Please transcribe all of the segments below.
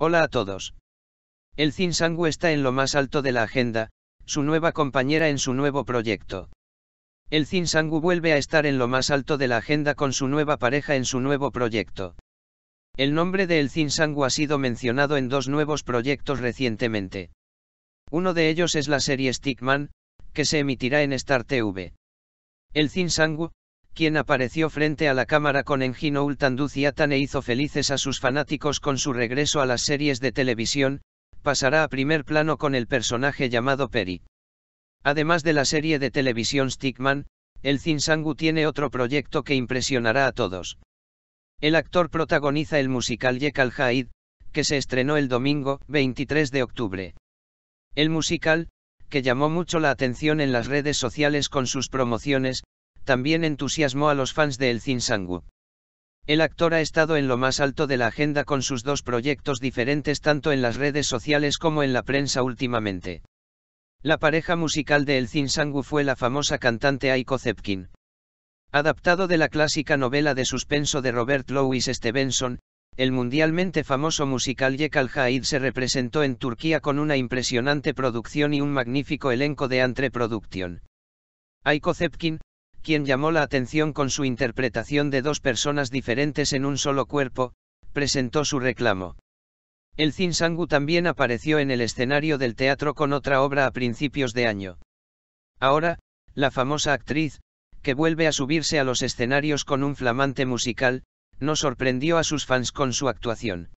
Hola a todos. El Zinsangu está en lo más alto de la agenda, su nueva compañera en su nuevo proyecto. El Zinsangu vuelve a estar en lo más alto de la agenda con su nueva pareja en su nuevo proyecto. El nombre de El Zinsangu ha sido mencionado en dos nuevos proyectos recientemente. Uno de ellos es la serie Stickman, que se emitirá en Star TV. El Zinsangu, quien apareció frente a la cámara con Engino Ultanduziatan e hizo felices a sus fanáticos con su regreso a las series de televisión, pasará a primer plano con el personaje llamado Peri. Además de la serie de televisión Stickman, el Zinsangu tiene otro proyecto que impresionará a todos. El actor protagoniza el musical Yekal Haid, que se estrenó el domingo 23 de octubre. El musical, que llamó mucho la atención en las redes sociales con sus promociones, también entusiasmó a los fans de El Sangu. El actor ha estado en lo más alto de la agenda con sus dos proyectos diferentes tanto en las redes sociales como en la prensa últimamente. La pareja musical de El Sangu fue la famosa cantante Aiko Zepkin. Adaptado de la clásica novela de suspenso de Robert Louis Stevenson, el mundialmente famoso musical Yekal Haid se representó en Turquía con una impresionante producción y un magnífico elenco de Antre Production. Aiko Zepkin, quien llamó la atención con su interpretación de dos personas diferentes en un solo cuerpo, presentó su reclamo. El Zinsangu también apareció en el escenario del teatro con otra obra a principios de año. Ahora, la famosa actriz, que vuelve a subirse a los escenarios con un flamante musical, no sorprendió a sus fans con su actuación.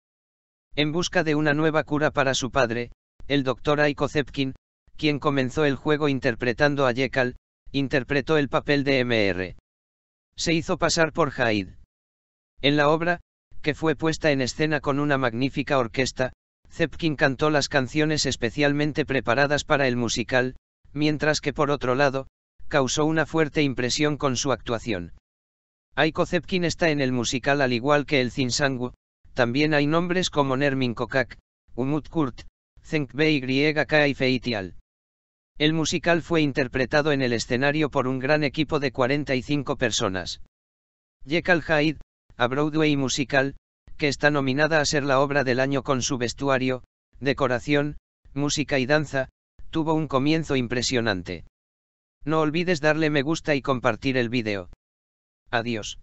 En busca de una nueva cura para su padre, el doctor Aiko Zepkin, quien comenzó el juego interpretando a Jekyll, interpretó el papel de Mr. Se hizo pasar por Haid. En la obra, que fue puesta en escena con una magnífica orquesta, Zepkin cantó las canciones especialmente preparadas para el musical, mientras que por otro lado, causó una fuerte impresión con su actuación. Aiko Zepkin está en el musical al igual que el Zinsangu, también hay nombres como Nermin Kokak, Umut Kurt, y Feitial. El musical fue interpretado en el escenario por un gran equipo de 45 personas. Jekyll Hyde, a Broadway Musical, que está nominada a ser la obra del año con su vestuario, decoración, música y danza, tuvo un comienzo impresionante. No olvides darle me gusta y compartir el vídeo. Adiós.